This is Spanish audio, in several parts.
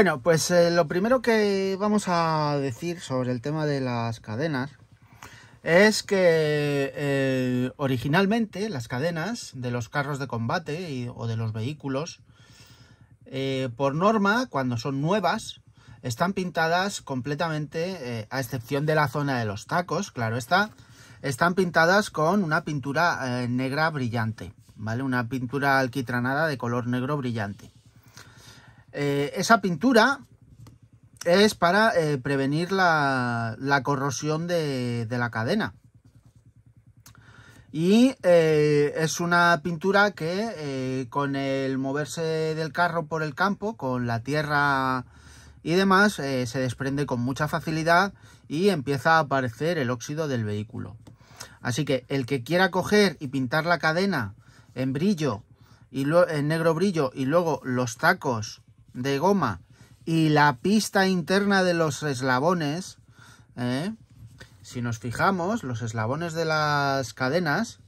Bueno, pues eh, lo primero que vamos a decir sobre el tema de las cadenas es que eh, originalmente las cadenas de los carros de combate o de los vehículos, eh, por norma, cuando son nuevas, están pintadas completamente, a excepción de la zona de los tacos, claro está, están pintadas con una pintura negra brillante, ¿vale? Una pintura alquitranada de color negro brillante. Eh, esa pintura es para eh, prevenir la, corrosión de, la cadena. Y eh, es una pintura que con el moverse del carro por el campo, con la tierra y demás, se desprende con mucha facilidad y empieza a aparecer el óxido del vehículo. Así que el que quiera coger y pintar la cadena en brillo, y en negro brillo, y luego los tacos de goma y la pista interna de los eslabones, ¿eh? si nos fijamos, los eslabones de las cadenas,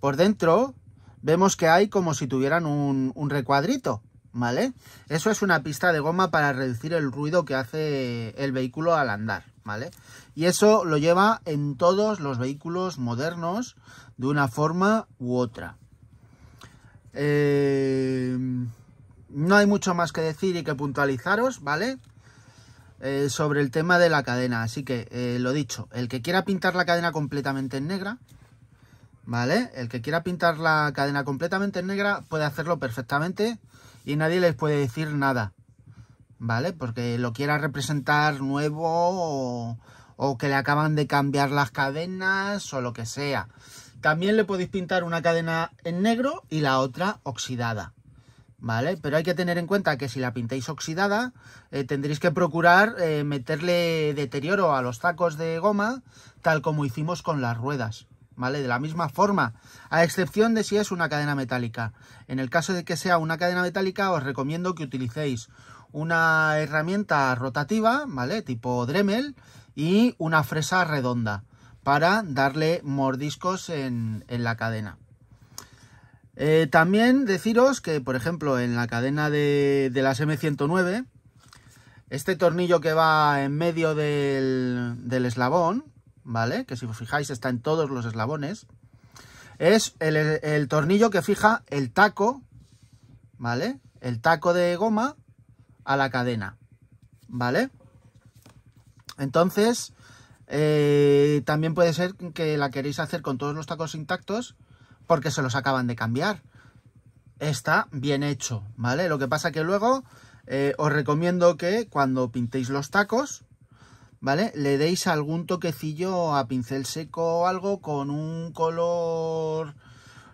por dentro vemos que hay como si tuvieran un, recuadrito, ¿vale? Eso es una pista de goma para reducir el ruido que hace el vehículo al andar, ¿vale? Y eso lo lleva en todos los vehículos modernos de una forma u otra. Eh, no hay mucho más que decir y que puntualizaros, ¿vale? Eh, sobre el tema de la cadena. Así que, eh, lo dicho, el que quiera pintar la cadena completamente en negra, ¿vale? El que quiera pintar la cadena completamente en negra puede hacerlo perfectamente y nadie les puede decir nada, ¿vale? Porque lo quiera representar nuevo o que le acaban de cambiar las cadenas o lo que sea. También le podéis pintar una cadena en negro y la otra oxidada, ¿vale? Pero hay que tener en cuenta que si la pintáis oxidada, eh, tendréis que procurar eh, meterle deterioro a los tacos de goma, tal como hicimos con las ruedas, ¿vale? De la misma forma, a excepción de si es una cadena metálica. En el caso de que sea una cadena metálica, os recomiendo que utilicéis una herramienta rotativa, ¿vale? Tipo Dremel y una fresa redonda para darle mordiscos en la cadena. Eh, también deciros que, por ejemplo, en la cadena de, la las M109, este tornillo que va en medio del, eslabón, ¿vale? Que si os fijáis está en todos los eslabones, es el, tornillo que fija el taco, ¿vale? El taco de goma a la cadena, ¿vale? Entonces, eh, también puede ser que la queréis hacer con todos los tacos intactos porque se los acaban de cambiar. Está bien hecho, ¿vale? Lo que pasa que luego eh, os recomiendo que cuando pintéis los tacos, ¿vale? Le deis algún toquecillo a pincel seco o algo con un color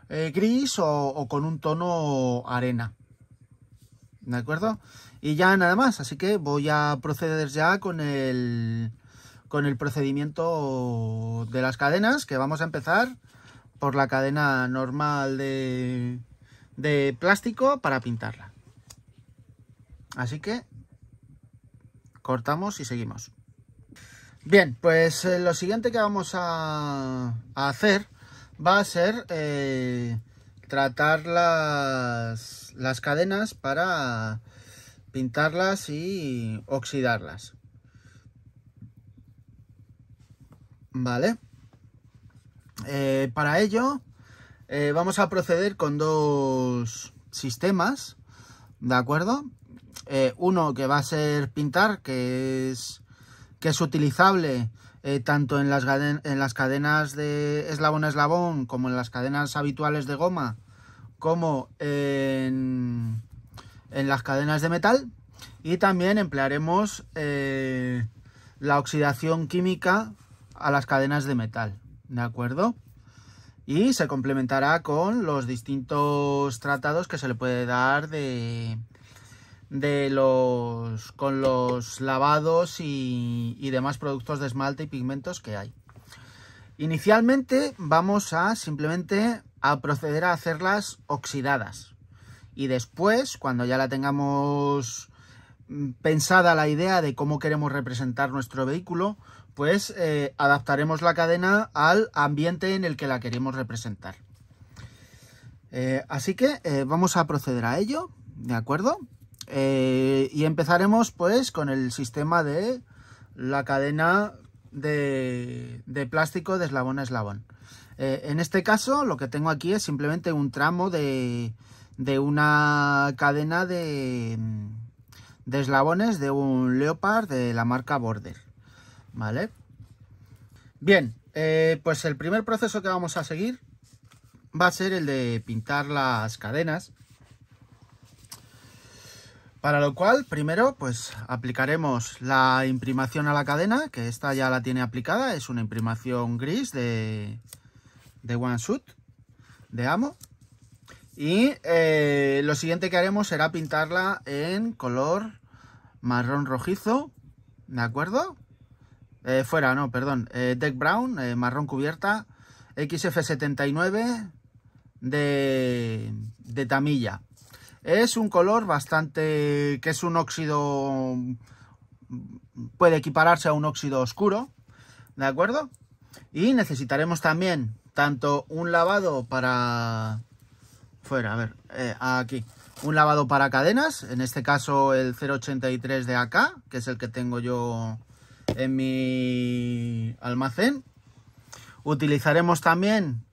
eh, gris o, o con un tono arena. ¿De acuerdo? Y ya nada más, así que voy a proceder ya con el, con el procedimiento de las cadenas que vamos a empezar por la cadena normal de, plástico para pintarla. Así que cortamos y seguimos. Bien, pues eh, lo siguiente que vamos a, hacer va a ser eh, tratar las, las, cadenas para pintarlas y oxidarlas. Vale. Eh, para ello eh, vamos a proceder con dos sistemas, ¿de acuerdo? Eh, uno que va a ser pintar, que es, que es utilizable tanto en las, cadenas de eslabón eslabón como en las cadenas habituales de goma, como en las cadenas de metal. Y también emplearemos la oxidación química a las cadenas de metal. ¿de acuerdo? Y se complementará con los distintos tratados que se le puede dar de, de los con los lavados y, y, demás productos de esmalte y pigmentos que hay. Inicialmente vamos a simplemente a proceder a hacerlas oxidadas y después cuando ya la tengamos mm, pensada la idea de cómo queremos representar nuestro vehículo pues adaptaremos la cadena al ambiente en el que la queremos representar. Eh, así que eh, vamos a proceder a ello, ¿de acuerdo? y empezaremos pues con el sistema de la cadena de, plástico de eslabón a eslabón. en este caso lo que tengo aquí es simplemente un tramo de, una cadena de, de eslabones de un Leopard de la marca Border. ¿vale? Bien, eh, pues el primer proceso que vamos a seguir va a ser el de pintar las cadenas. Para lo cual, primero, pues aplicaremos la imprimación a la cadena, que esta ya la tiene aplicada, es una imprimación gris de, de de Amo. Y eh, lo siguiente que haremos será pintarla en color marrón rojizo, ¿de acuerdo? Eh, fuera, no, perdón. Eh, deck Brown, eh, marrón cubierta. XF79 de, de Tamilla. Es un color bastante... que es un óxido... puede equipararse a un óxido oscuro, ¿de acuerdo? Y necesitaremos también tanto un lavado para... fuera, a ver, aquí. Un lavado para cadenas, en este caso el 083 de acá, que es el que tengo yo en mi almacén. Utilizaremos también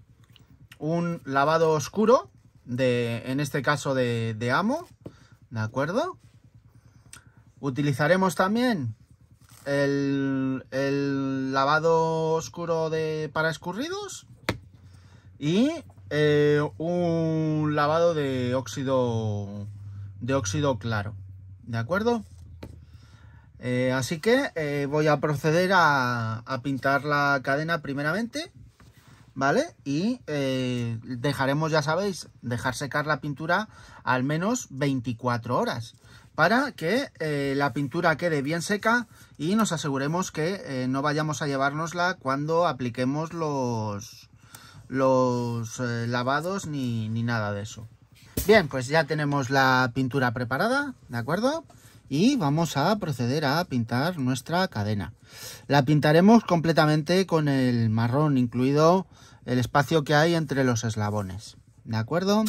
un lavado oscuro, de, en este caso de, de amo, ¿de acuerdo? Utilizaremos también el, el lavado oscuro de, para escurridos y eh, un lavado de óxido, de óxido claro, ¿de acuerdo? Eh, así que eh, voy a proceder a, pintar la cadena primeramente, ¿vale? Y eh, dejaremos, ya sabéis, dejar secar la pintura al menos 24 horas para que la pintura quede bien seca y nos aseguremos que no vayamos a llevárnosla cuando apliquemos los, lavados ni nada de eso. Bien, pues ya tenemos la pintura preparada, ¿de acuerdo? y vamos a proceder a pintar nuestra cadena. La pintaremos completamente con el marrón, incluido el espacio que hay entre los eslabones. ¿De acuerdo?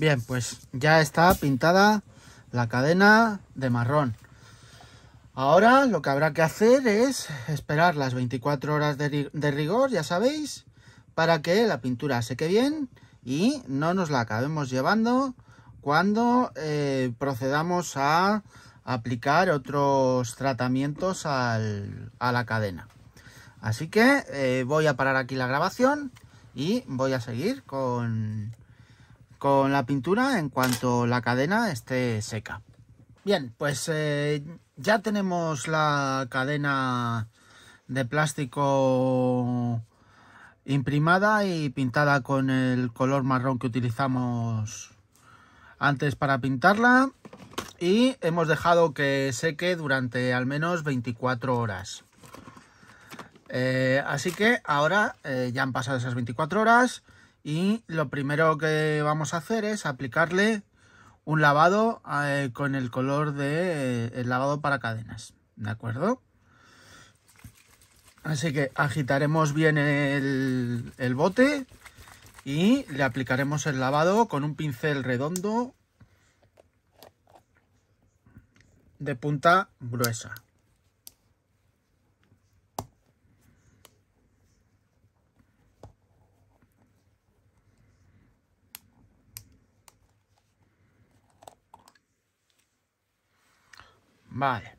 Bien, pues ya está pintada la cadena de marrón. Ahora lo que habrá que hacer es esperar las 24 horas de, rigor, ya sabéis, para que la pintura seque bien y no nos la acabemos llevando cuando eh, procedamos a aplicar otros tratamientos a la cadena. Así que eh, voy a parar aquí la grabación y voy a seguir con, con la pintura en cuanto la cadena esté seca. Bien, pues eh, ya tenemos la cadena de plástico imprimada y pintada con el color marrón que utilizamos antes para pintarla y hemos dejado que seque durante al menos 24 horas. Eh, así que ahora eh, ya han pasado esas 24 horas y lo primero que vamos a hacer es aplicarle un lavado eh, con el color de eh, el lavado para cadenas, ¿de acuerdo? Así que agitaremos bien el bote y le aplicaremos el lavado con un pincel redondo de punta gruesa. Vale.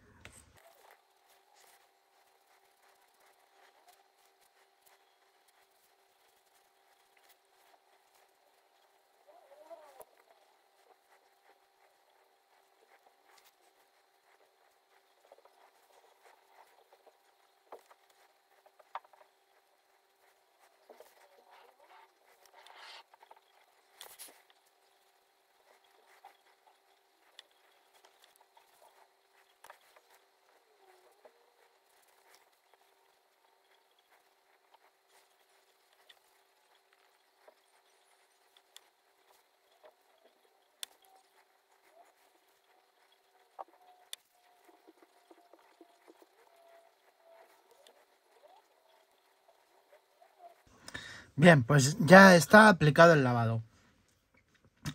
Bien, pues ya está aplicado el lavado.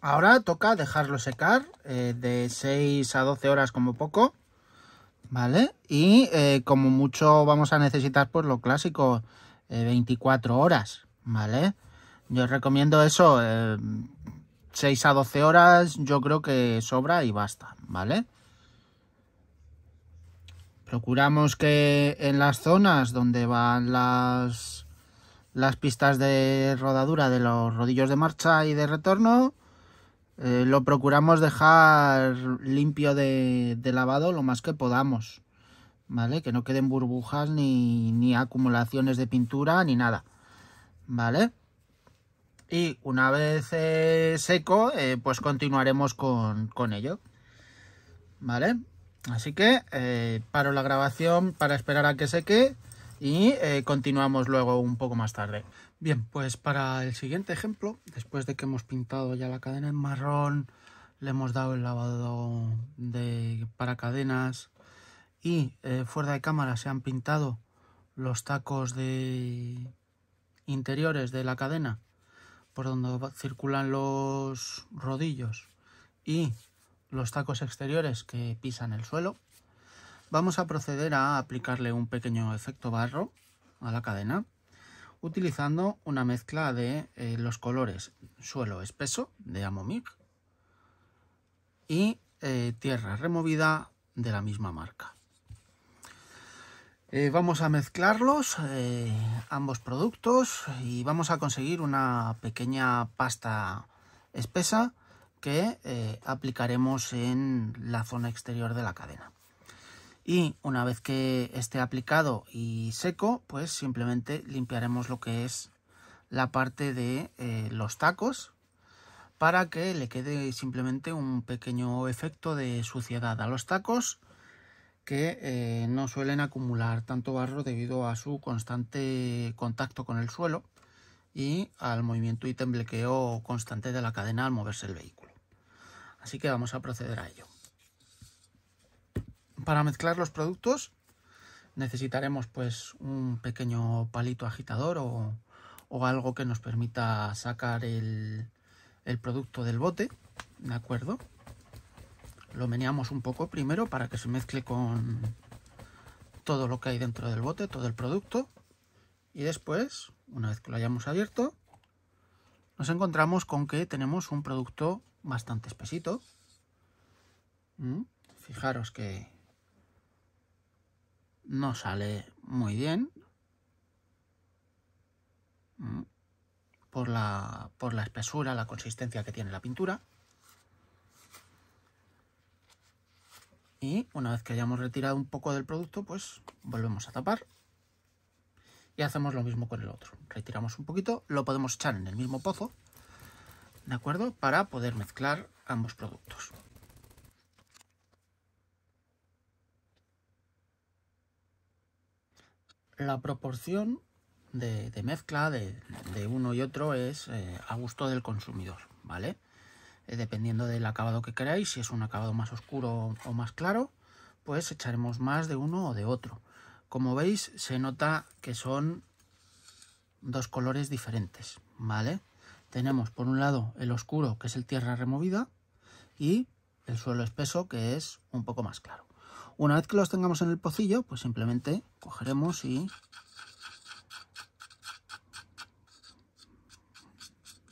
Ahora toca dejarlo secar eh, de 6 a 12 horas como poco, ¿vale? Y eh, como mucho vamos a necesitar pues lo clásico, 24 eh, horas, ¿vale? Yo recomiendo eso, 6 a 12 horas yo creo que sobra y basta, ¿vale? Procuramos que en las zonas donde van las las pistas de rodadura de los rodillos de marcha y de retorno. Eh, lo procuramos dejar limpio de, lavado lo más que podamos, ¿vale? Que no queden burbujas ni, acumulaciones de pintura ni nada, ¿vale? Y una vez eh, seco, eh, pues continuaremos con, con, ello, ¿vale? Así que paro la grabación para esperar a que seque y eh, continuamos luego un poco más tarde. Bien, pues para el siguiente ejemplo, después de que hemos pintado ya la cadena en marrón, le hemos dado el lavado de cadenas y eh, fuera de cámara se han pintado los tacos de interiores de la cadena por donde circulan los rodillos y los tacos exteriores que pisan el suelo Vamos a proceder a aplicarle un pequeño efecto barro a la cadena utilizando una mezcla de eh, los colores suelo espeso de Amomic y eh, tierra removida de la misma marca. Eh, vamos a mezclarlos, ambos productos, y vamos a conseguir una pequeña pasta espesa que aplicaremos en la zona exterior de la cadena y una vez que esté aplicado y seco pues simplemente limpiaremos lo que es la parte de eh, los tacos para que le quede simplemente un pequeño efecto de suciedad a los tacos que eh, no suelen acumular tanto barro debido a su constante contacto con el suelo y al movimiento y temblequeo constante de la cadena al moverse el vehículo. Así que vamos a proceder a ello. Para mezclar los productos necesitaremos pues un pequeño palito agitador o, algo que nos permita sacar el, el producto del bote, ¿de acuerdo? Lo meneamos un poco primero para que se mezcle con todo lo que hay dentro del bote, todo el producto. Y después, una vez que lo hayamos abierto, nos encontramos con que tenemos un producto bastante espesito. ¿Mm? Fijaros que no sale muy bien mm. por la, por la espesura, la consistencia que tiene la pintura. Y una vez que hayamos retirado un poco del producto, pues volvemos a tapar. Y hacemos lo mismo con el otro. Retiramos un poquito, lo podemos echar en el mismo pozo, ¿de acuerdo? Para poder mezclar ambos productos. la proporción de, mezcla de, uno y otro es eh, a gusto del consumidor, ¿vale? Eh, dependiendo del acabado que queráis, si es un acabado más oscuro o más claro, pues echaremos más de uno o de otro. Como veis, se nota que son dos colores diferentes, ¿vale? Tenemos por un lado el oscuro, que es el tierra removida, y el suelo espeso, que es un poco más claro. Una vez que los tengamos en el pocillo, pues simplemente cogeremos y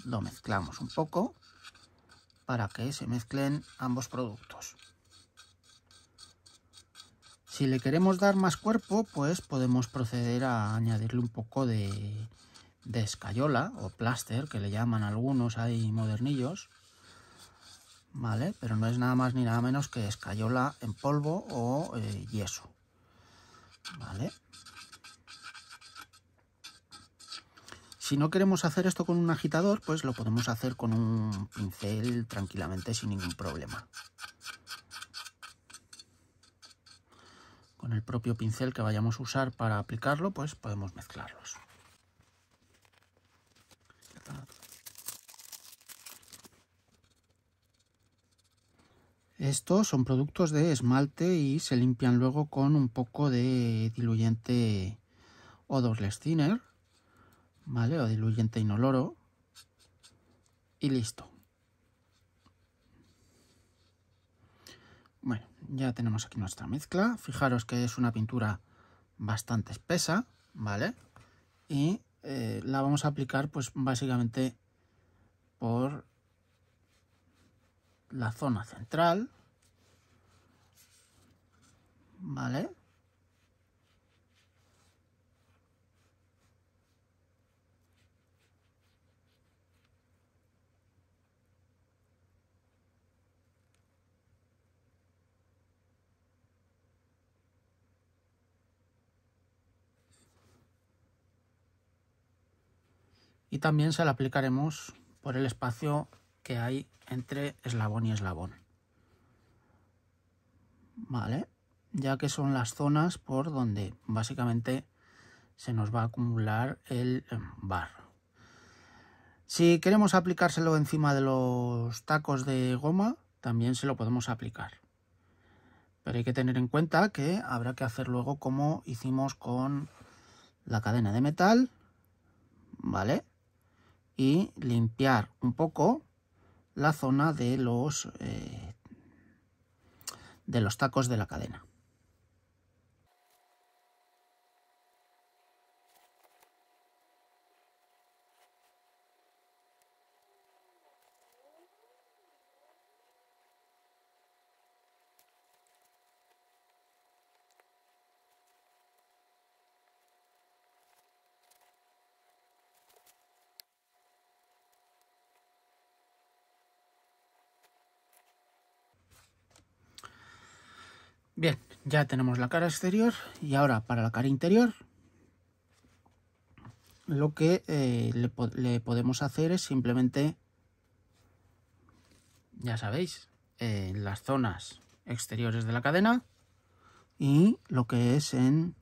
lo mezclamos un poco para que se mezclen ambos productos. Si le queremos dar más cuerpo, pues podemos proceder a añadirle un poco de, escayola o plaster, que le llaman algunos, ahí modernillos. ¿vale? Pero no es nada más ni nada menos que escayola en polvo o eh, yeso, ¿vale? Si no queremos hacer esto con un agitador, pues lo podemos hacer con un pincel tranquilamente sin ningún problema. Con el propio pincel que vayamos a usar para aplicarlo, pues podemos mezclarlos. Estos son productos de esmalte y se limpian luego con un poco de diluyente odorless thinner, ¿vale? O diluyente inoloro. Y listo. Bueno, ya tenemos aquí nuestra mezcla. Fijaros que es una pintura bastante espesa, ¿vale? Y eh, la vamos a aplicar pues básicamente por la zona central ¿vale? Y también se la aplicaremos por el espacio que hay entre eslabón y eslabón. Vale ya que son las zonas por donde básicamente se nos va a acumular el eh, barro. Si queremos aplicárselo encima de los tacos de goma, también se lo podemos aplicar. Pero hay que tener en cuenta que habrá que hacer luego como hicimos con la cadena de metal, ¿vale? Y limpiar un poco la zona de los, eh, de los tacos de la cadena. Bien, ya tenemos la cara exterior y ahora para la cara interior lo que eh, le, podemos hacer es simplemente, ya sabéis, en eh, las zonas exteriores de la cadena y lo que es en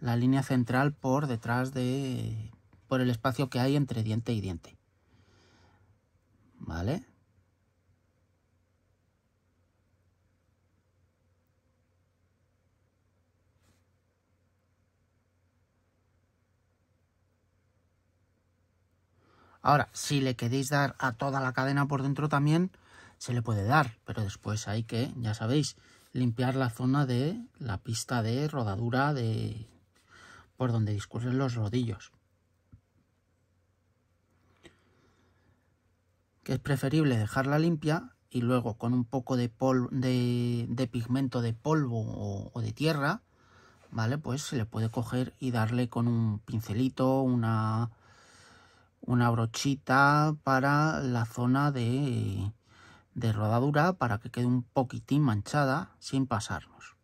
la línea central por detrás de, por el espacio que hay entre diente y diente. ¿Vale? Ahora, si le queréis dar a toda la cadena por dentro también, se le puede dar, pero después hay que, ya sabéis, limpiar la zona de la pista de rodadura de por donde discurren los rodillos. Que es preferible dejarla limpia y luego con un poco de, polvo, de, pigmento de polvo o, o de tierra, ¿vale? Pues se le puede coger y darle con un pincelito, una una brochita para la zona de, de rodadura para que quede un poquitín manchada sin pasarnos.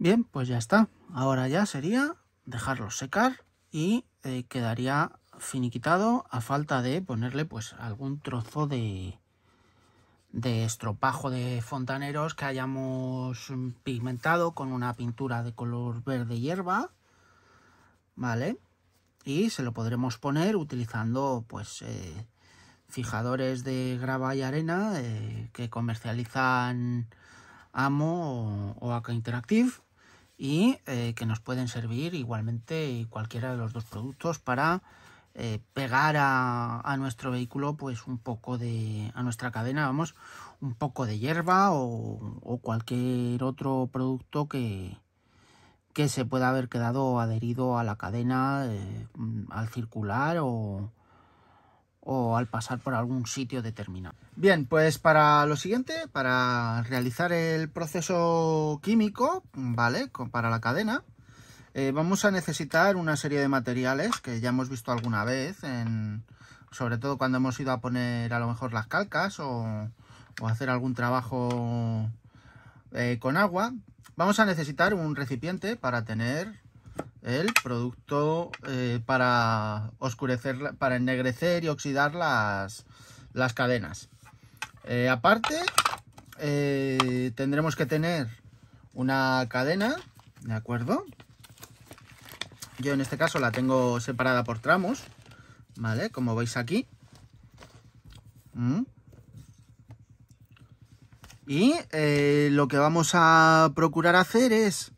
Bien, pues ya está. Ahora ya sería dejarlo secar y eh, quedaría finiquitado a falta de ponerle pues algún trozo de, estropajo de fontaneros que hayamos pigmentado con una pintura de color verde hierba, ¿vale? Y se lo podremos poner utilizando pues eh, fijadores de grava y arena eh, que comercializan Amo o, o Interactive y eh, que nos pueden servir igualmente cualquiera de los dos productos para eh, pegar a, nuestro vehículo pues un poco de a nuestra cadena vamos un poco de hierba o, cualquier otro producto que, que se pueda haber quedado adherido a la cadena eh, al circular o, o al pasar por algún sitio determinado. Bien, pues para lo siguiente, para realizar el proceso químico, ¿vale? Para la cadena, eh, vamos a necesitar una serie de materiales que ya hemos visto alguna vez, sobre todo cuando hemos ido a poner a lo mejor las calcas o, hacer algún trabajo eh, con agua. Vamos a necesitar un recipiente para tener el producto eh, para oscurecer, para ennegrecer y oxidar las, las cadenas. Eh, aparte, eh, tendremos que tener una cadena, ¿de acuerdo? Yo en este caso la tengo separada por tramos, ¿vale? Como veis aquí. Mm. Y lo que vamos a procurar hacer es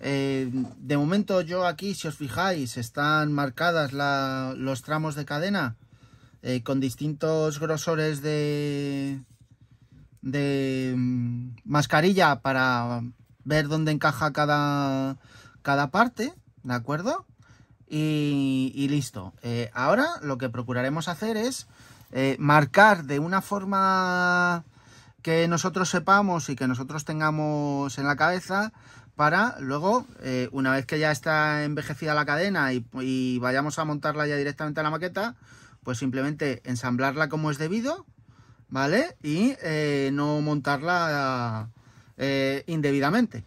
eh, de momento yo aquí, si os fijáis, están marcadas los tramos de cadena eh, con distintos grosores de, mm, mascarilla para ver dónde encaja cada, cada parte, ¿de acuerdo? Y, listo. Eh, ahora lo que procuraremos hacer es marcar de una forma que nosotros sepamos y que nosotros tengamos en la cabeza para luego, eh, una vez que ya está envejecida la cadena y, vayamos a montarla ya directamente a la maqueta, pues simplemente ensamblarla como es debido, ¿vale? Y eh, no montarla eh, indebidamente.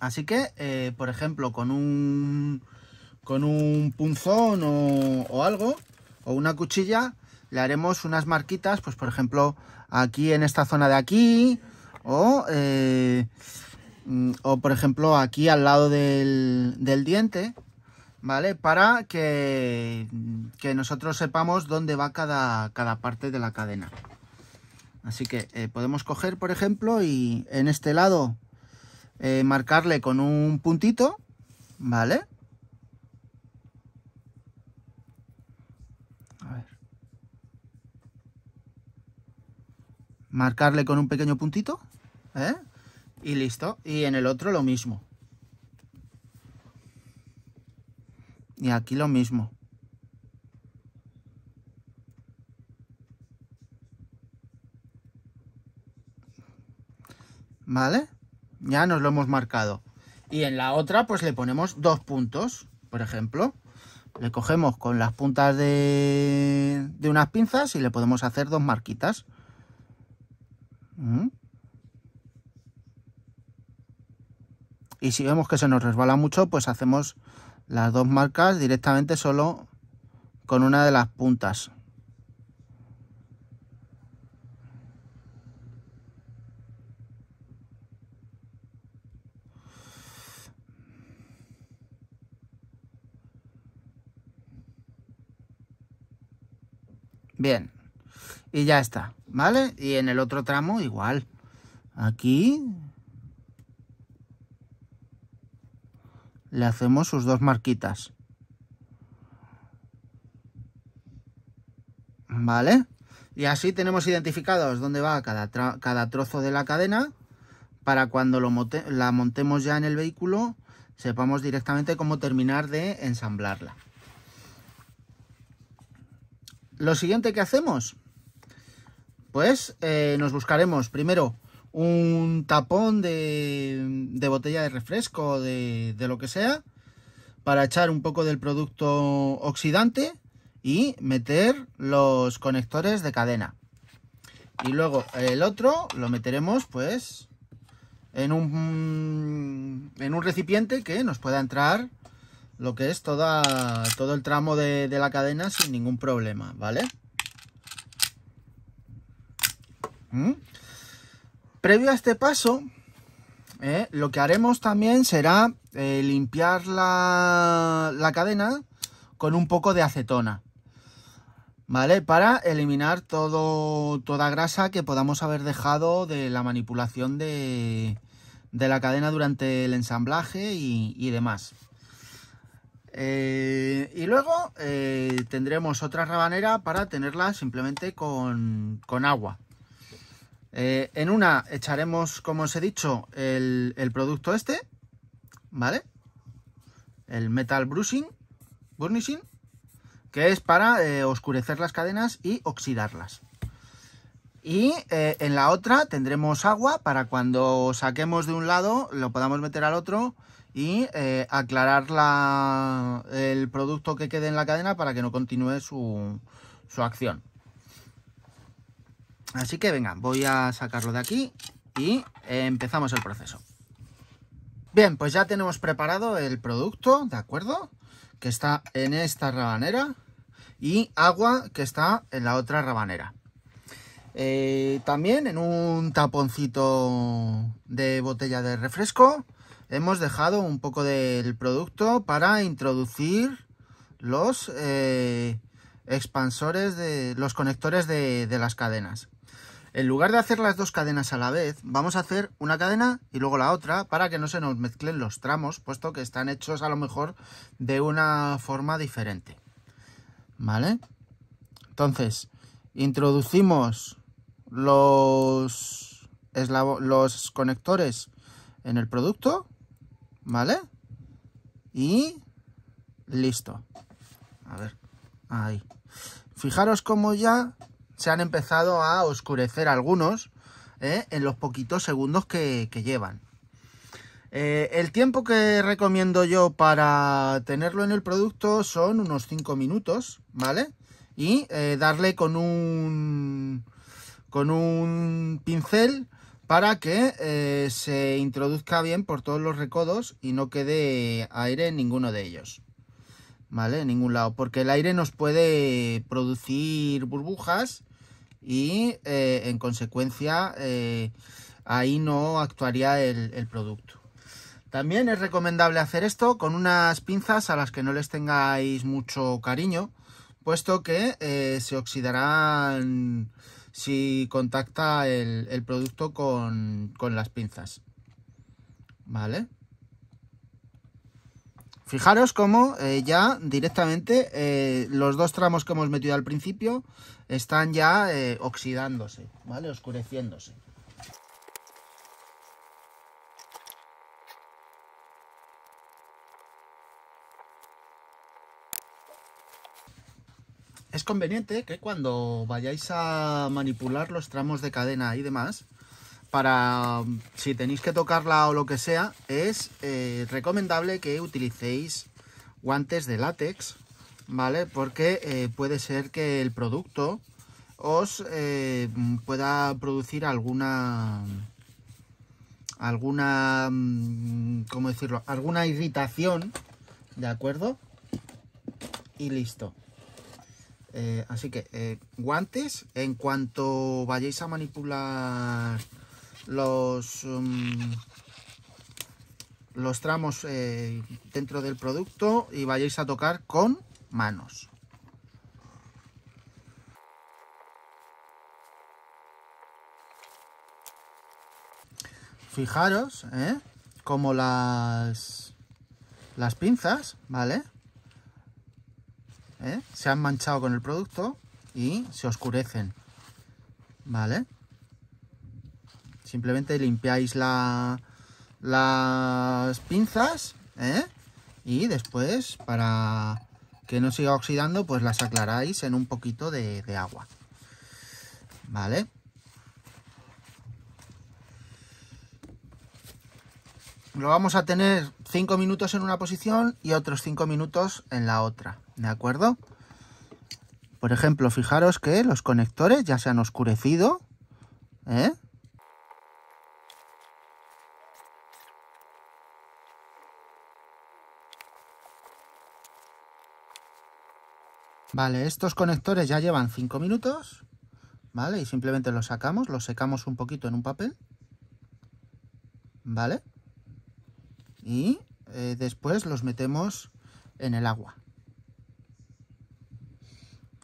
Así que, por ejemplo, con un, con un punzón o, algo, o una cuchilla, le haremos unas marquitas, pues por ejemplo, aquí en esta zona de aquí, o... Mm, o por ejemplo aquí al lado del, diente, ¿vale? Para que, nosotros sepamos dónde va cada, parte de la cadena. Así que eh, podemos coger, por ejemplo, y en este lado eh, marcarle con un puntito, ¿vale? A ver. Marcarle con un pequeño puntito, ¿eh? y listo. Y en el otro lo mismo. Y aquí lo mismo. ¿Vale? Ya nos lo hemos marcado. Y en la otra pues le ponemos dos puntos, por ejemplo. Le cogemos con las puntas de, de unas pinzas y le podemos hacer dos marquitas. ¿Mm? y si vemos que se nos resbala mucho pues hacemos las dos marcas directamente solo con una de las puntas Bien. Y ya está, ¿vale? Y en el otro tramo igual. Aquí le hacemos sus dos marquitas. ¿Vale? Y así tenemos identificados dónde va cada, cada trozo de la cadena para cuando lo la montemos ya en el vehículo sepamos directamente cómo terminar de ensamblarla. Lo siguiente que hacemos, pues eh, nos buscaremos primero un tapón de, botella de refresco, de, de lo que sea, para echar un poco del producto oxidante y meter los conectores de cadena. Y luego el otro lo meteremos pues en un, en un recipiente que nos pueda entrar lo que es toda, todo el tramo de, la cadena sin ningún problema, ¿vale? ¿Mm? Previo a este paso, eh, lo que haremos también será eh, limpiar la, cadena con un poco de acetona. ¿Vale? Para eliminar todo, toda grasa que podamos haber dejado de la manipulación de, la cadena durante el ensamblaje y, demás. Eh, y luego tendremos otra rabanera para tenerla simplemente con agua. Eh, en una echaremos, como os he dicho, el, producto este, ¿vale? El metal brushing, burnishing, que es para eh, oscurecer las cadenas y oxidarlas. Y eh, en la otra tendremos agua para cuando saquemos de un lado lo podamos meter al otro y aclarar el producto que quede en la cadena para que no continúe su acción. Así que venga, voy a sacarlo de aquí y empezamos el proceso. Bien, pues ya tenemos preparado el producto, ¿de acuerdo? Que está en esta rabanera y agua que está en la otra rabanera. Eh, también en un taponcito de botella de refresco hemos dejado un poco del producto para introducir los eh, expansores de los conectores de las cadenas. En lugar de hacer las dos cadenas a la vez, vamos a hacer una cadena y luego la otra para que no se nos mezclen los tramos, puesto que están hechos a lo mejor de una forma diferente. ¿Vale? Entonces, introducimos los, los conectores en el producto, ¿vale? Y listo. A ver, ahí. Fijaros cómo ya se han empezado a oscurecer algunos ¿eh? en los poquitos segundos que, llevan. Eh, el tiempo que recomiendo yo para tenerlo en el producto son unos 5 minutos, ¿vale? Y eh, darle con un, con un pincel para que se introduzca bien por todos los recodos y no quede aire en ninguno de ellos. ¿Vale? En ningún lado. Porque el aire nos puede producir burbujas y eh, en consecuencia eh, ahí no actuaría el, producto. También es recomendable hacer esto con unas pinzas a las que no les tengáis mucho cariño, puesto que eh, se oxidarán si contacta el, producto con, con las pinzas. ¿Vale? Fijaros cómo eh, ya directamente eh, los dos tramos que hemos metido al principio están ya eh, oxidándose, ¿vale? Oscureciéndose. Es conveniente que cuando vayáis a manipular los tramos de cadena y demás, para si tenéis que tocarla o lo que sea, es eh, recomendable que utilicéis guantes de látex, ¿vale? Porque eh, puede ser que el producto os eh, pueda producir alguna alguna mm, cómo decirlo alguna irritación de acuerdo y listo así que guantes en cuanto vayáis a manipular los, um, los tramos eh, dentro del producto y vayáis a tocar con manos. Fijaros, eh, como las, las pinzas, ¿vale? Eh, se han manchado con el producto y se oscurecen, ¿vale? Simplemente limpiáis las pinzas ¿eh? y después para que no siga oxidando pues las aclaráis en un poquito de, agua. ¿Vale? lo vamos a tener 5 minutos en una posición y otros 5 minutos en la otra, ¿de acuerdo? Por ejemplo, fijaros que los conectores ya se han oscurecido, ¿eh? Vale, estos conectores ya llevan 5 minutos, ¿vale? Y simplemente los sacamos, los secamos un poquito en un papel, ¿vale? Y eh, después los metemos en el agua,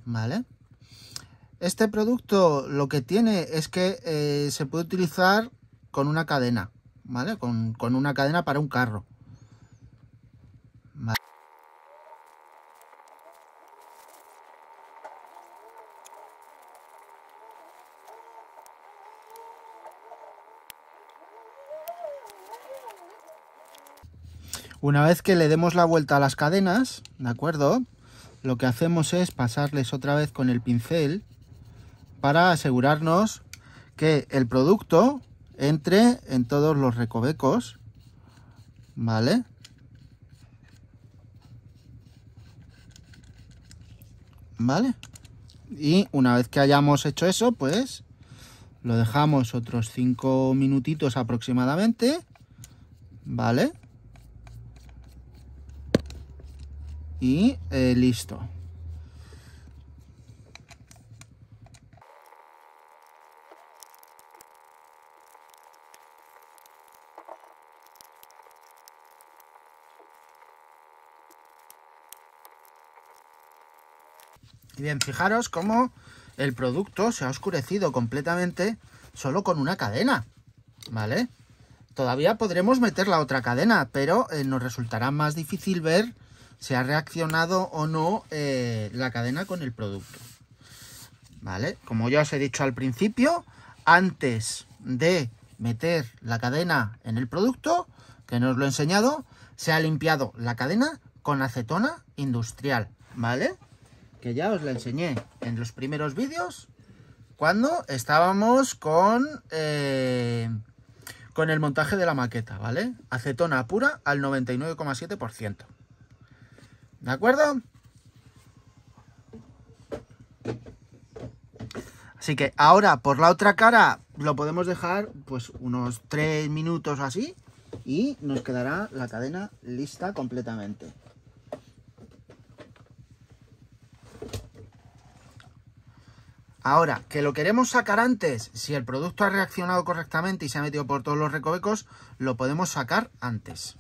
¿vale? Este producto lo que tiene es que eh, se puede utilizar con una cadena, ¿vale? con una cadena para un carro. Una vez que le demos la vuelta a las cadenas, ¿de acuerdo? Lo que hacemos es pasarles otra vez con el pincel para asegurarnos que el producto entre en todos los recovecos, ¿vale? ¿Vale? Y una vez que hayamos hecho eso, pues lo dejamos otros 5 minutitos aproximadamente, ¿vale? y eh, listo. Y bien, fijaros cómo el producto se ha oscurecido completamente solo con una cadena, ¿vale? Todavía podremos meter la otra cadena, pero eh, nos resultará más difícil ver se ha reaccionado o no eh, la cadena con el producto. ¿Vale? Como ya os he dicho al principio, antes de meter la cadena en el producto, que nos lo he enseñado, se ha limpiado la cadena con acetona industrial, ¿vale? Que ya os la enseñé en los primeros vídeos, cuando estábamos con, eh, con el montaje de la maqueta, ¿vale? Acetona pura al 99,7%. ¿De acuerdo? Así que ahora por la otra cara lo podemos dejar pues unos 3 minutos así y nos quedará la cadena lista completamente. Ahora, que lo queremos sacar antes, si el producto ha reaccionado correctamente y se ha metido por todos los recovecos, lo podemos sacar antes.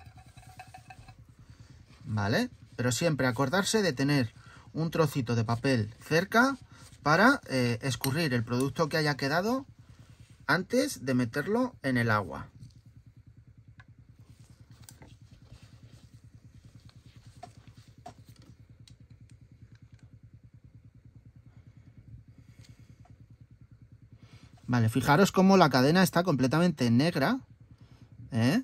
¿Vale? Pero siempre acordarse de tener un trocito de papel cerca para eh, escurrir el producto que haya quedado antes de meterlo en el agua. Vale, fijaros cómo la cadena está completamente negra. ¿eh?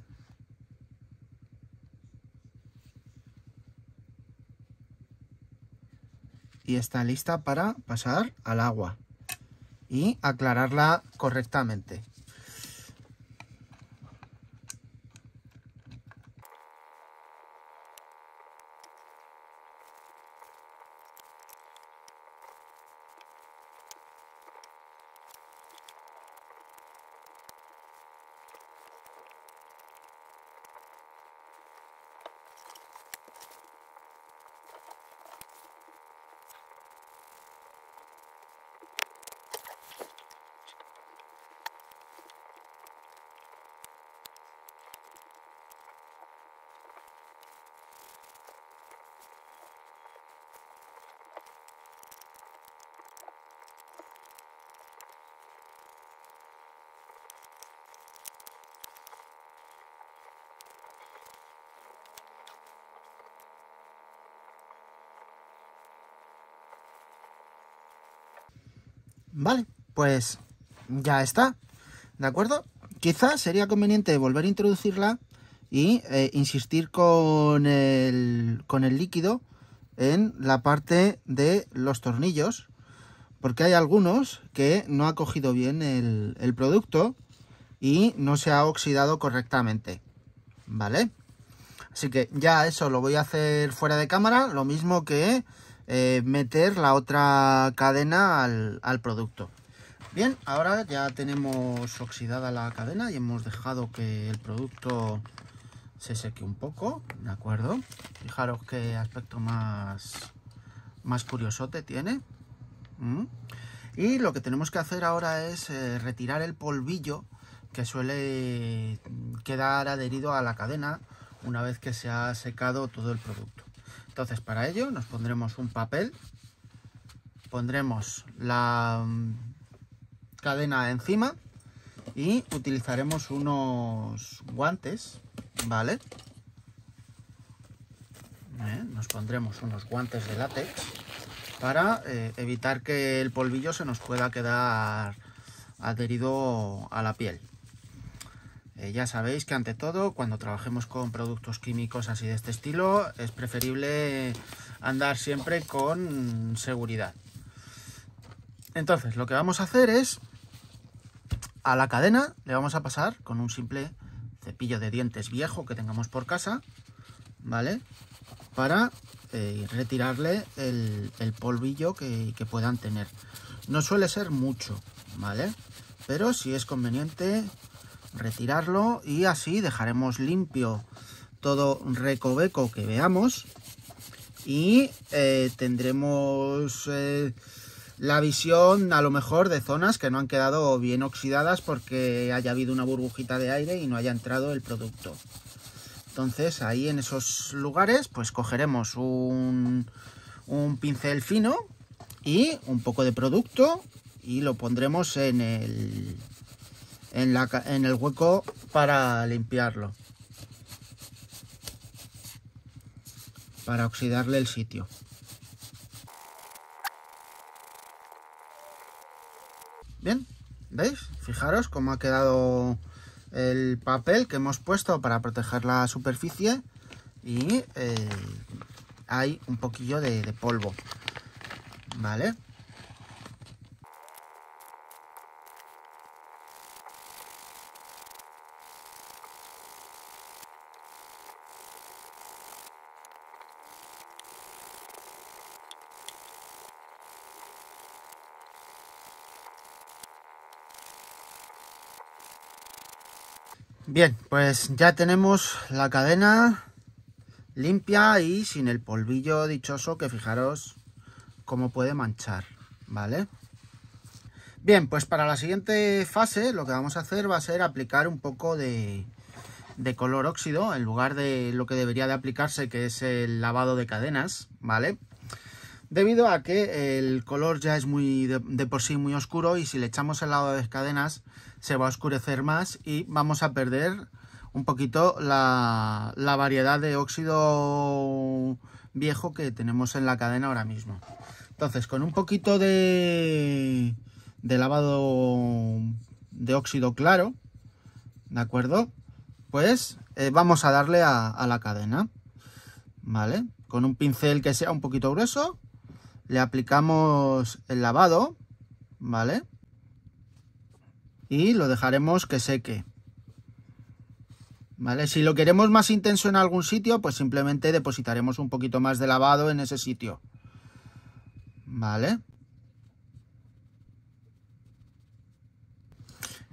y está lista para pasar al agua y aclararla correctamente. Vale, pues ya está. ¿De acuerdo? Quizás sería conveniente volver a introducirla e insistir con el, con el líquido en la parte de los tornillos, porque hay algunos que no ha cogido bien el, el producto y no se ha oxidado correctamente. ¿Vale? Así que ya eso lo voy a hacer fuera de cámara, lo mismo que eh, meter la otra cadena al, producto. Bien, ahora ya tenemos oxidada la cadena y hemos dejado que el producto se seque un poco, ¿de acuerdo? Fijaros qué aspecto más, más te tiene. Mm. Y lo que tenemos que hacer ahora es eh, retirar el polvillo que suele quedar adherido a la cadena una vez que se ha secado todo el producto. Entonces para ello nos pondremos un papel, pondremos la mm, cadena encima y utilizaremos unos guantes, ¿vale? Eh, nos pondremos unos guantes de látex para eh, evitar que el polvillo se nos pueda quedar adherido a la piel. Eh, ya sabéis que ante todo, cuando trabajemos con productos químicos así de este estilo, es preferible andar siempre con seguridad. Entonces, lo que vamos a hacer es, a la cadena le vamos a pasar con un simple cepillo de dientes viejo que tengamos por casa, ¿vale? Para eh, retirarle el, polvillo que, que, puedan tener. No suele ser mucho, ¿vale? Pero si es conveniente, retirarlo y así dejaremos limpio todo recoveco que veamos y eh, tendremos eh, la visión a lo mejor de zonas que no han quedado bien oxidadas porque haya habido una burbujita de aire y no haya entrado el producto. Entonces ahí en esos lugares pues cogeremos un pincel fino y un poco de producto y lo pondremos en el, en, el hueco para limpiarlo. Para oxidarle el sitio. Bien, ¿veis? Fijaros cómo ha quedado el papel que hemos puesto para proteger la superficie y eh, hay un poquillo de polvo, ¿vale? Bien, pues ya tenemos la cadena limpia y sin el polvillo dichoso que fijaros cómo puede manchar, ¿vale? Bien, pues para la siguiente fase lo que vamos a hacer va a ser aplicar un poco de, de color óxido en lugar de lo que debería de aplicarse que es el lavado de cadenas, ¿vale? debido a que el color ya es muy de, por sí muy oscuro y si le echamos el lado de cadenas se va a oscurecer más y vamos a perder un poquito la, variedad de óxido viejo que tenemos en la cadena ahora mismo. Entonces, con un poquito de, lavado de óxido claro, ¿de acuerdo? Pues eh, vamos a darle a la cadena, ¿vale? Con un pincel que sea un poquito grueso, le aplicamos el lavado, ¿vale? Y lo dejaremos que seque. ¿Vale? Si lo queremos más intenso en algún sitio, pues simplemente depositaremos un poquito más de lavado en ese sitio. ¿Vale?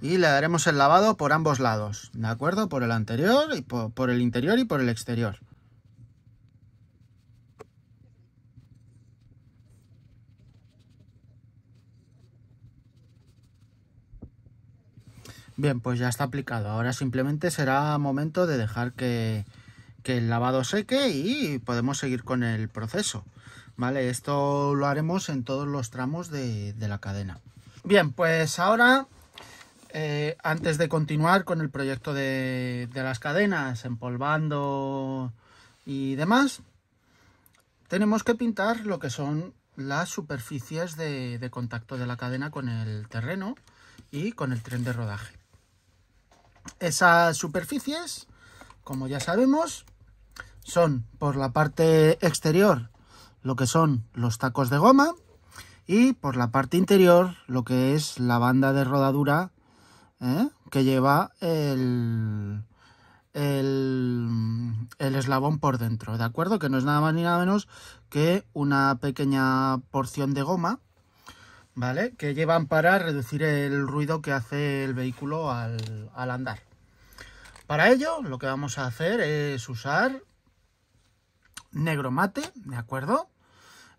Y le daremos el lavado por ambos lados, ¿de acuerdo? Por el anterior, y por, por el interior y por el exterior. Bien, pues ya está aplicado. Ahora simplemente será momento de dejar que, el lavado seque y podemos seguir con el proceso. ¿Vale? Esto lo haremos en todos los tramos de, la cadena. Bien, pues ahora, eh, antes de continuar con el proyecto de, las cadenas, empolvando y demás, tenemos que pintar lo que son las superficies de, contacto de la cadena con el terreno y con el tren de rodaje. Esas superficies, como ya sabemos, son por la parte exterior lo que son los tacos de goma y por la parte interior lo que es la banda de rodadura ¿eh? que lleva el, eslabón por dentro, ¿de acuerdo? Que no es nada más ni nada menos que una pequeña porción de goma que llevan para reducir el ruido que hace el vehículo al, andar. Para ello, lo que vamos a hacer es usar negro mate, ¿de acuerdo?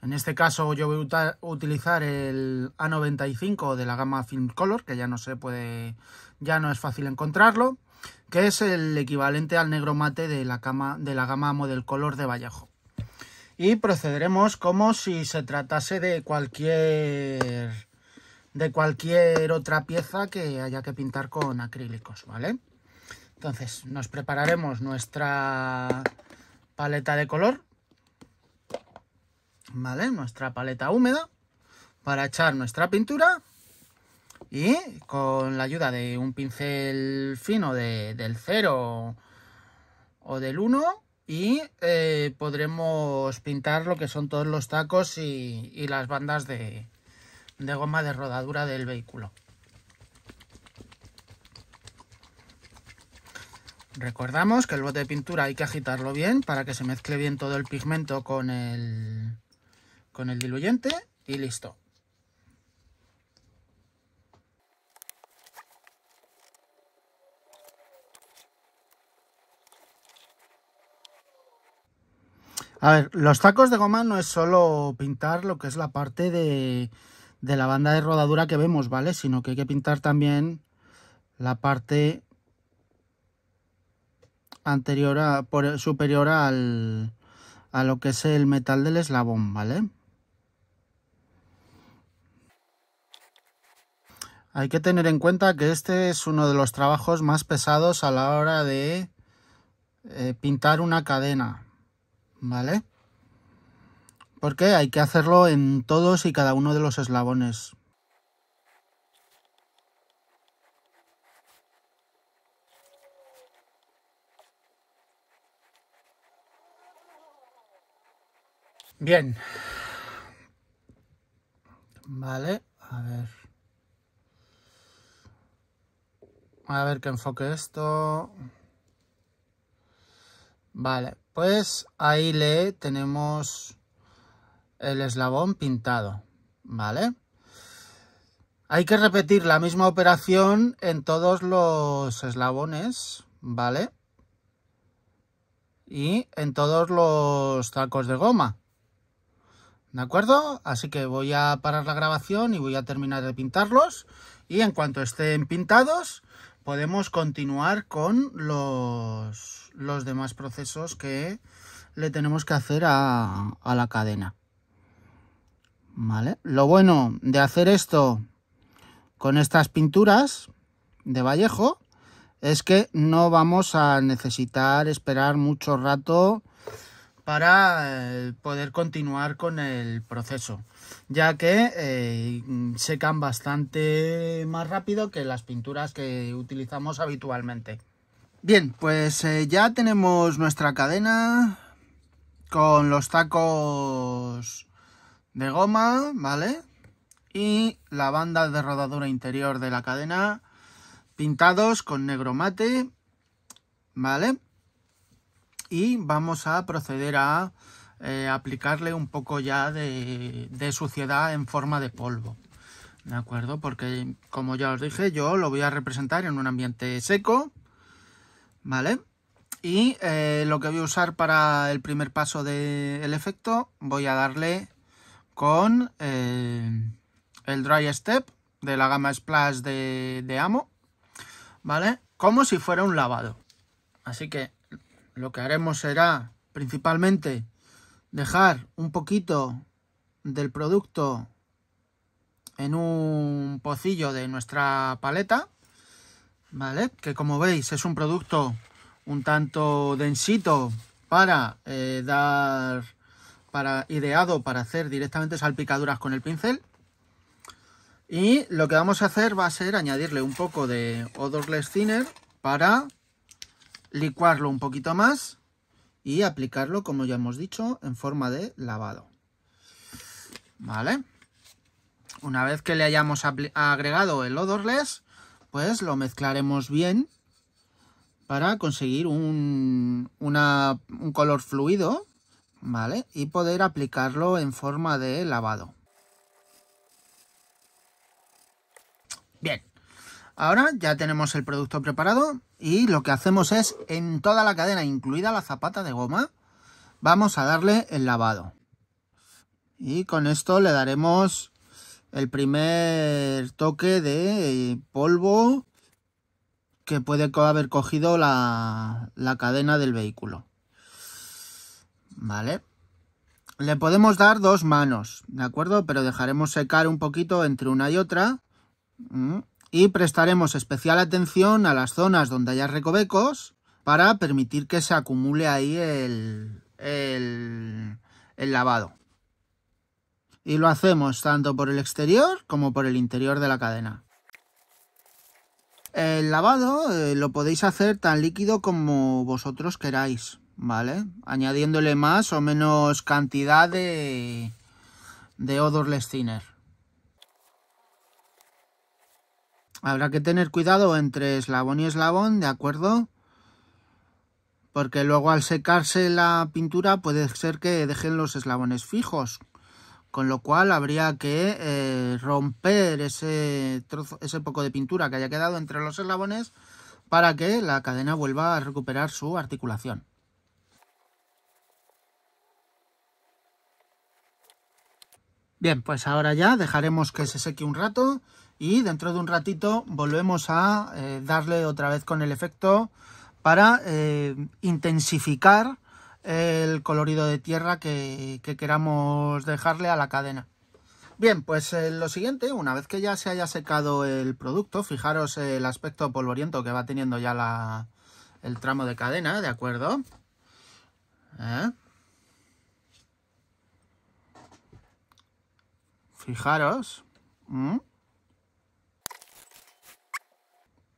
En este caso yo voy a utilizar el A95 de la gama Film Color, que ya no se puede, ya no es fácil encontrarlo, que es el equivalente al negro mate de la, de la gama Model Color de Vallejo y procederemos como si se tratase de cualquier de cualquier otra pieza que haya que pintar con acrílicos, ¿vale? Entonces nos prepararemos nuestra paleta de color, ¿vale? Nuestra paleta húmeda para echar nuestra pintura y con la ayuda de un pincel fino de, del 0 o del 1 y eh, podremos pintar lo que son todos los tacos y, las bandas de, goma de rodadura del vehículo. Recordamos que el bote de pintura hay que agitarlo bien para que se mezcle bien todo el pigmento con el diluyente y listo. A ver, los tacos de goma no es solo pintar lo que es la parte de, la banda de rodadura que vemos, ¿vale? Sino que hay que pintar también la parte anterior superior al, a lo que es el metal del eslabón, ¿vale? Hay que tener en cuenta que este es uno de los trabajos más pesados a la hora de eh, pintar una cadena, ¿vale? Porque hay que hacerlo en todos y cada uno de los eslabones. Bien. Vale, a ver. A ver qué enfoque esto. Vale, pues ahí le tenemos el eslabón pintado, ¿vale? Hay que repetir la misma operación en todos los eslabones, ¿vale? Y en todos los tacos de goma, ¿de acuerdo? Así que voy a parar la grabación y voy a terminar de pintarlos. Y en cuanto estén pintados, podemos continuar con los los demás procesos que le tenemos que hacer a, la cadena. ¿Vale? Lo bueno de hacer esto con estas pinturas de Vallejo es que no vamos a necesitar esperar mucho rato para eh, poder continuar con el proceso, ya que eh, secan bastante más rápido que las pinturas que utilizamos habitualmente. Bien, pues eh, ya tenemos nuestra cadena con los tacos de goma, ¿vale? Y la banda de rodadura interior de la cadena pintados con negro mate, ¿vale? Y vamos a proceder a eh, aplicarle un poco ya de suciedad en forma de polvo. ¿De acuerdo? Porque como ya os dije, yo lo voy a representar en un ambiente seco ¿vale? Y eh, lo que voy a usar para el primer paso del efecto, voy a darle con eh, el Dry Step de la gama Splash de, de Amo, ¿vale? Como si fuera un lavado. Así que lo que haremos será principalmente dejar un poquito del producto en un pocillo de nuestra paleta que como veis es un producto un tanto densito para eh, dar, para ideado para hacer directamente salpicaduras con el pincel. Y lo que vamos a hacer va a ser añadirle un poco de odorless thinner para licuarlo un poquito más y aplicarlo, como ya hemos dicho, en forma de lavado. ¿Vale? Una vez que le hayamos agregado el odorless, lo mezclaremos bien para conseguir un, color fluido, ¿vale? Y poder aplicarlo en forma de lavado. Bien, ahora ya tenemos el producto preparado y lo que hacemos es, en toda la cadena, incluida la zapata de goma, vamos a darle el lavado. Y con esto le daremos el primer toque de eh, polvo que puede haber cogido la, cadena del vehículo. Vale. Le podemos dar dos manos, ¿de acuerdo? Pero dejaremos secar un poquito entre una y otra. Y prestaremos especial atención a las zonas donde haya recovecos para permitir que se acumule ahí el, el lavado y lo hacemos tanto por el exterior como por el interior de la cadena. El lavado eh, lo podéis hacer tan líquido como vosotros queráis, ¿vale? Añadiéndole más o menos cantidad de, de odor lestiner. Habrá que tener cuidado entre eslabón y eslabón, ¿de acuerdo? Porque luego al secarse la pintura puede ser que dejen los eslabones fijos, con lo cual habría que eh, romper ese, ese poco de pintura que haya quedado entre los eslabones para que la cadena vuelva a recuperar su articulación. Bien, pues ahora ya dejaremos que se seque un rato y dentro de un ratito volvemos a eh, darle otra vez con el efecto para eh, intensificar el colorido de tierra que, queramos dejarle a la cadena. Bien, pues eh, lo siguiente, una vez que ya se haya secado el producto, fijaros el aspecto polvoriento que va teniendo ya la, el tramo de cadena, ¿de acuerdo? ¿Eh? Fijaros. ¿Mm?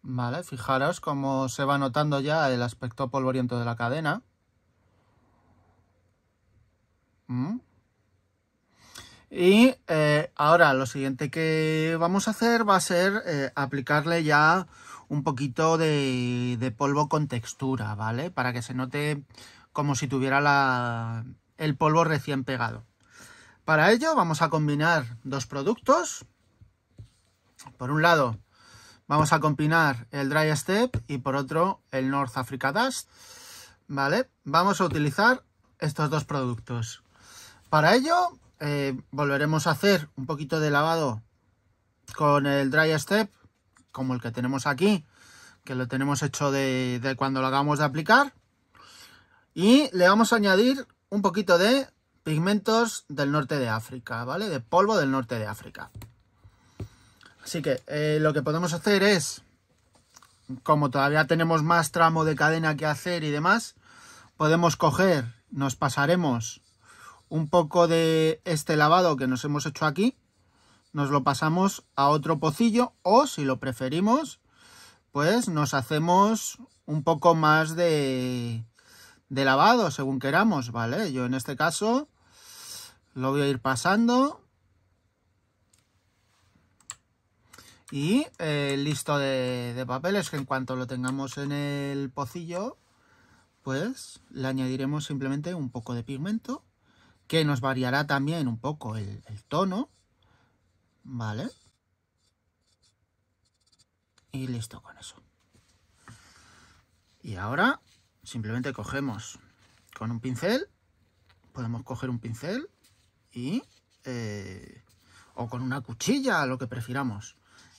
Vale, fijaros cómo se va notando ya el aspecto polvoriento de la cadena. Mm. Y eh, ahora lo siguiente que vamos a hacer va a ser eh, aplicarle ya un poquito de, polvo con textura, ¿vale? Para que se note como si tuviera el polvo recién pegado. Para ello vamos a combinar dos productos. Por un lado vamos a combinar el Dry Step y por otro el North Africa Dust, ¿vale? Vamos a utilizar estos dos productos. Para ello, eh, volveremos a hacer un poquito de lavado con el dry step, como el que tenemos aquí, que lo tenemos hecho de, cuando lo acabamos de aplicar. Y le vamos a añadir un poquito de pigmentos del norte de África, ¿vale? De polvo del norte de África. Así que eh, lo que podemos hacer es, como todavía tenemos más tramo de cadena que hacer y demás, podemos coger, nos pasaremos un poco de este lavado que nos hemos hecho aquí, nos lo pasamos a otro pocillo o si lo preferimos, pues nos hacemos un poco más de, lavado según queramos, ¿vale? Yo en este caso lo voy a ir pasando y eh, listo de, de papeles que en cuanto lo tengamos en el pocillo pues le añadiremos simplemente un poco de pigmento que nos variará también un poco el, tono, ¿vale? Y listo con eso. Y ahora simplemente cogemos con un pincel, podemos coger un pincel y... Eh, o con una cuchilla, lo que prefiramos.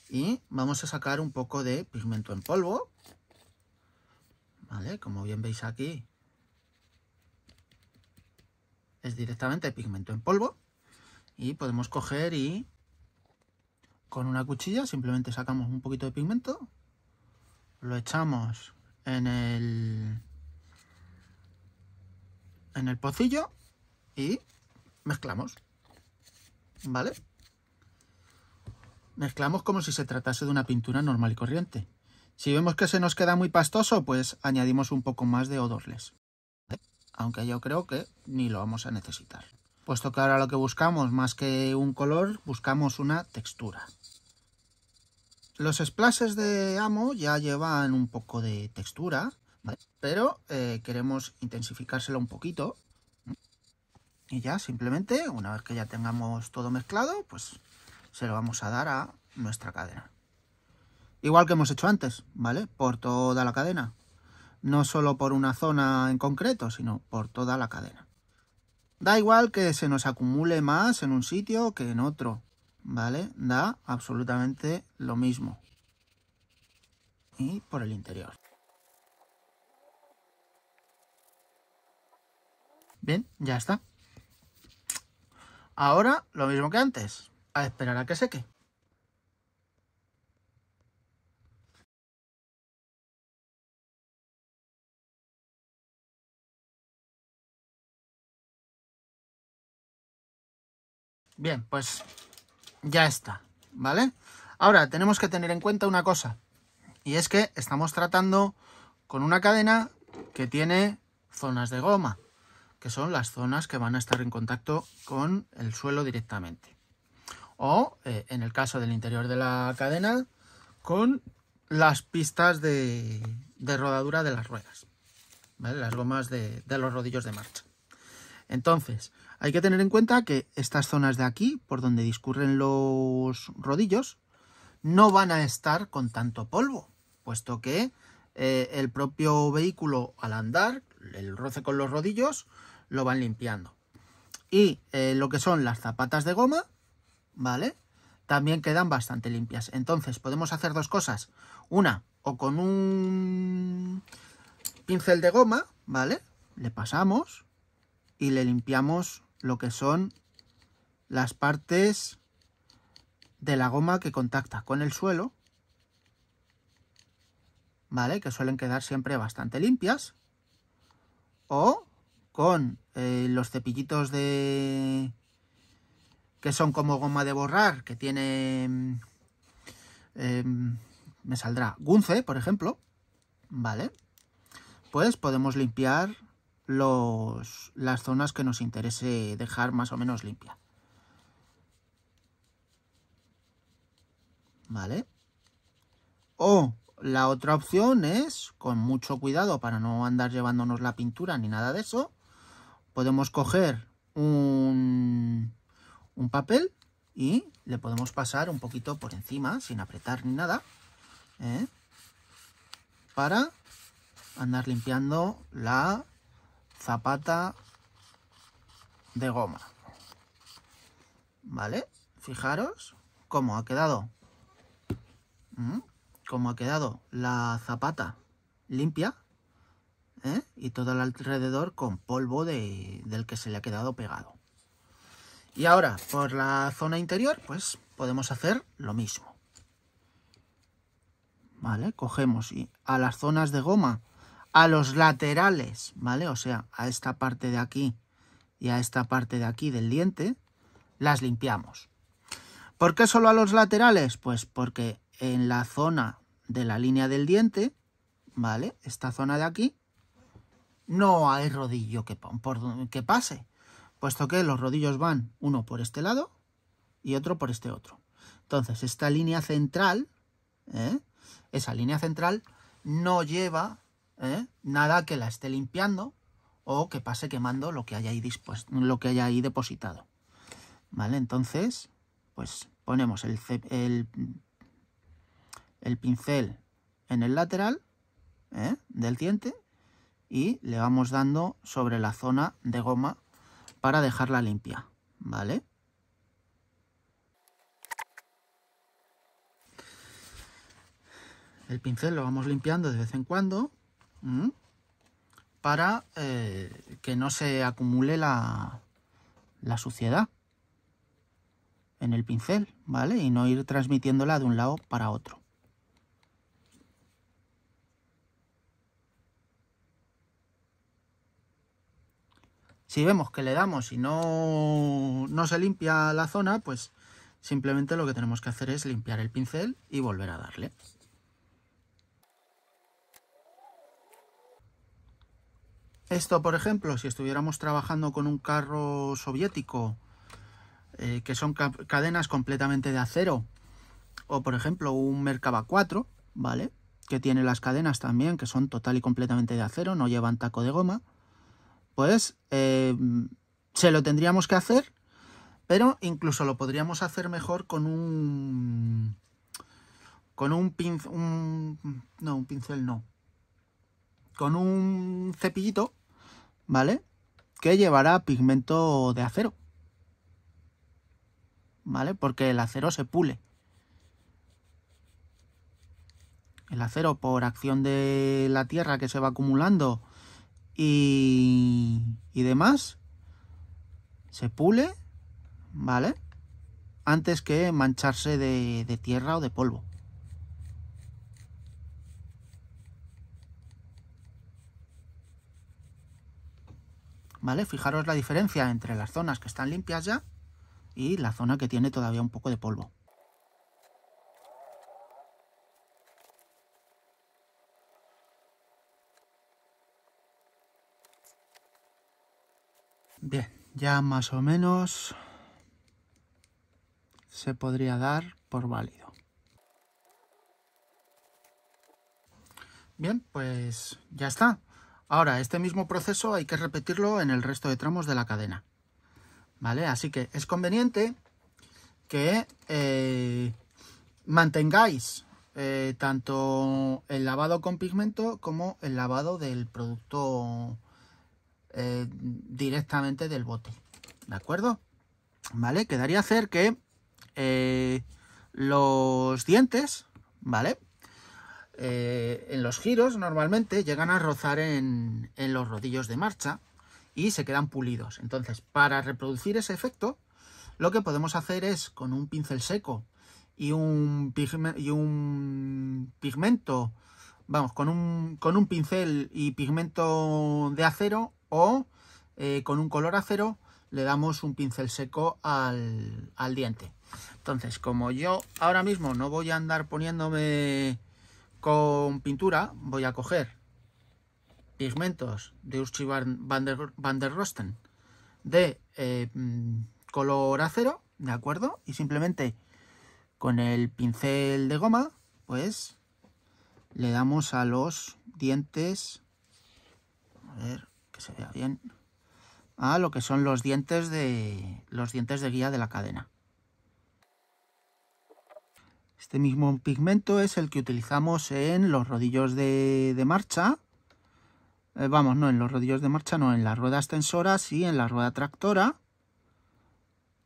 Y vamos a sacar un poco de pigmento en polvo. ¿Vale? Como bien veis aquí, es directamente pigmento en polvo y podemos coger y con una cuchilla simplemente sacamos un poquito de pigmento, lo echamos en el, en el pocillo y mezclamos, ¿vale? Mezclamos como si se tratase de una pintura normal y corriente. Si vemos que se nos queda muy pastoso, pues añadimos un poco más de odorles aunque yo creo que ni lo vamos a necesitar. Puesto que ahora lo que buscamos más que un color, buscamos una textura. Los splashes de Amo ya llevan un poco de textura, pero eh, queremos intensificárselo un poquito. Y ya simplemente, una vez que ya tengamos todo mezclado, pues se lo vamos a dar a nuestra cadena. Igual que hemos hecho antes, ¿vale? Por toda la cadena no solo por una zona en concreto, sino por toda la cadena. Da igual que se nos acumule más en un sitio que en otro, ¿vale? Da absolutamente lo mismo. Y por el interior. Bien, ya está. Ahora lo mismo que antes, a esperar a que seque. Bien, pues ya está, ¿vale? Ahora, tenemos que tener en cuenta una cosa, y es que estamos tratando con una cadena que tiene zonas de goma, que son las zonas que van a estar en contacto con el suelo directamente. O, eh, en el caso del interior de la cadena, con las pistas de, rodadura de las ruedas, ¿vale? las gomas de los rodillos de marcha. Entonces, hay que tener en cuenta que estas zonas de aquí, por donde discurren los rodillos, no van a estar con tanto polvo, puesto que eh, el propio vehículo al andar, el roce con los rodillos, lo van limpiando. Y eh, lo que son las zapatas de goma, ¿vale? También quedan bastante limpias. Entonces podemos hacer dos cosas. Una, o con un pincel de goma, ¿vale? Le pasamos y le limpiamos lo que son las partes de la goma que contacta con el suelo, ¿vale? Que suelen quedar siempre bastante limpias. O con eh, los cepillitos de... que son como goma de borrar, que tiene... Em, me saldrá Gunce, por ejemplo, ¿vale? Pues podemos limpiar los, las zonas que nos interese dejar más o menos limpia. ¿Vale? O la otra opción es, con mucho cuidado para no andar llevándonos la pintura ni nada de eso, podemos coger un, papel y le podemos pasar un poquito por encima, sin apretar ni nada, ¿eh? para andar limpiando la zapata de goma. ¿Vale? Fijaros cómo ha quedado. Mm, cómo ha quedado la zapata limpia. ¿eh? Y todo el alrededor con polvo del que se le ha quedado pegado. Y ahora, por la zona interior, pues podemos hacer lo mismo. ¿Vale? Cogemos y a las zonas de goma a los laterales, ¿vale? O sea, a esta parte de aquí y a esta parte de aquí del diente, las limpiamos. ¿Por qué solo a los laterales? Pues porque en la zona de la línea del diente, ¿vale? Esta zona de aquí, no hay rodillo que, que pase, puesto que los rodillos van uno por este lado y otro por este otro. Entonces, esta línea central, ¿eh? esa línea central, no lleva ¿eh? nada que la esté limpiando o que pase quemando lo que haya ahí, lo que depositado. ¿Vale? Entonces, pues ponemos el, el, pincel en el lateral ¿eh? del diente y le vamos dando sobre la zona de goma para dejarla limpia, ¿vale? El pincel lo vamos limpiando de vez en cuando para eh, que no se acumule la, suciedad en el pincel, ¿vale? Y no ir transmitiéndola de un lado para otro. Si vemos que le damos y no se limpia la zona, pues simplemente lo que tenemos que hacer es limpiar el pincel y volver a darle. Esto, por ejemplo, si estuviéramos trabajando con un carro soviético, eh, que son cadenas completamente de acero, o por ejemplo un Merkava 4, ¿vale? Que tiene las cadenas también, que son total y completamente de acero, no llevan taco de goma, pues eh, se lo tendríamos que hacer, pero incluso lo podríamos hacer mejor con un... con un pincel... no, un pincel no. Con un cepillito ¿vale? Que llevará pigmento de acero, ¿vale? Porque el acero se pule. El acero por acción de la tierra que se va acumulando y, y demás, se pule, ¿vale? Antes que mancharse de, de tierra o de polvo. ¿Vale? Fijaros la diferencia entre las zonas que están limpias ya y la zona que tiene todavía un poco de polvo. Bien, ya más o menos se podría dar por válido. Bien, pues ya está. Ahora, este mismo proceso hay que repetirlo en el resto de tramos de la cadena. ¿Vale? Así que es conveniente que eh, mantengáis eh, tanto el lavado con pigmento como el lavado del producto eh, directamente del bote. ¿De acuerdo? ¿Vale? Quedaría hacer que los dientes, ¿vale? Eh, en los giros normalmente llegan a rozar en, los rodillos de marcha y se quedan pulidos. Entonces, para reproducir ese efecto, lo que podemos hacer es con un pincel seco y un, y un pigmento, vamos, con un, con un, pincel y pigmento de acero o eh, con un color acero le damos un pincel seco al, al diente. Entonces, como yo ahora mismo no voy a andar poniéndome con pintura voy a coger pigmentos de Urchi van der, Rosten de eh, mm, color acero, ¿de acuerdo? Y simplemente con el pincel de goma, pues le damos a los dientes, a ver que se vea bien, a lo que son los dientes de los dientes de guía de la cadena. Este mismo pigmento es el que utilizamos en los rodillos de, marcha. Eh, vamos, no, en los rodillos de marcha, no, en la rueda tensoras sí, en la rueda tractora.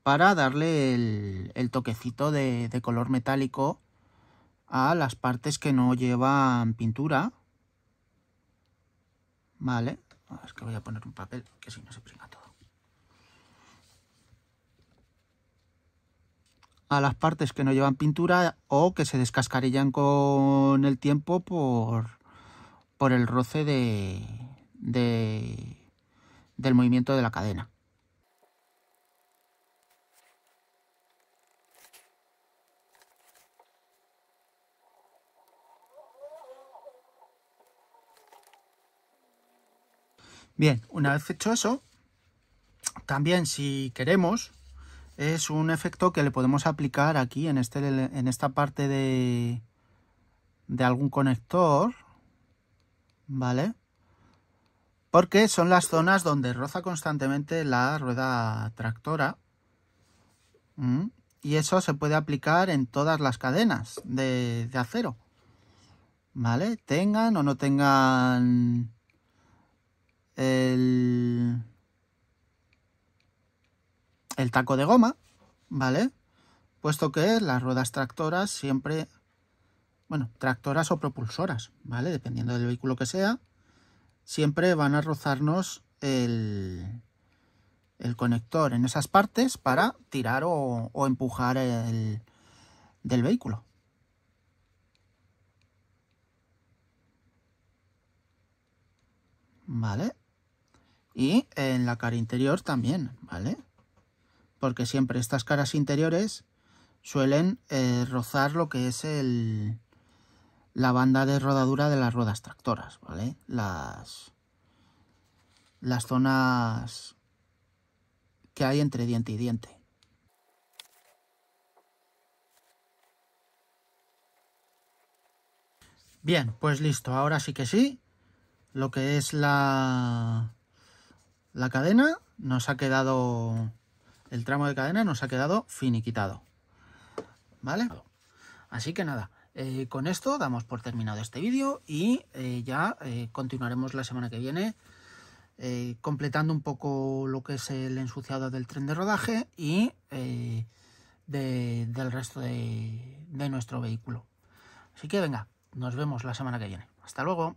Para darle el, toquecito de, de color metálico a las partes que no llevan pintura. Vale, es que voy a poner un papel que si no se pringa todo. a las partes que no llevan pintura o que se descascarillan con el tiempo por, el roce de, del movimiento de la cadena. Bien, una vez hecho eso, también si queremos es un efecto que le podemos aplicar aquí en, este, en esta parte de, de algún conector, ¿vale? Porque son las zonas donde roza constantemente la rueda tractora y eso se puede aplicar en todas las cadenas de, de acero, ¿vale? Tengan o no tengan el el taco de goma, ¿vale? Puesto que las ruedas tractoras siempre, bueno, tractoras o propulsoras, ¿vale? Dependiendo del vehículo que sea, siempre van a rozarnos el, el conector en esas partes para tirar o, empujar el, del vehículo. ¿Vale? Y en la cara interior también, ¿vale? porque siempre estas caras interiores suelen eh, rozar lo que es el, la banda de rodadura de las ruedas tractoras, ¿vale? Las, las zonas que hay entre diente y diente. Bien, pues listo. Ahora sí que sí. Lo que es la, la cadena nos ha quedado el tramo de cadena nos ha quedado finiquitado. ¿Vale? Así que nada, eh, con esto damos por terminado este vídeo y eh, ya eh, continuaremos la semana que viene completando un poco lo que es el ensuciado del tren de rodaje y del resto de nuestro vehículo. Así que venga, nos vemos la semana que viene. Hasta luego.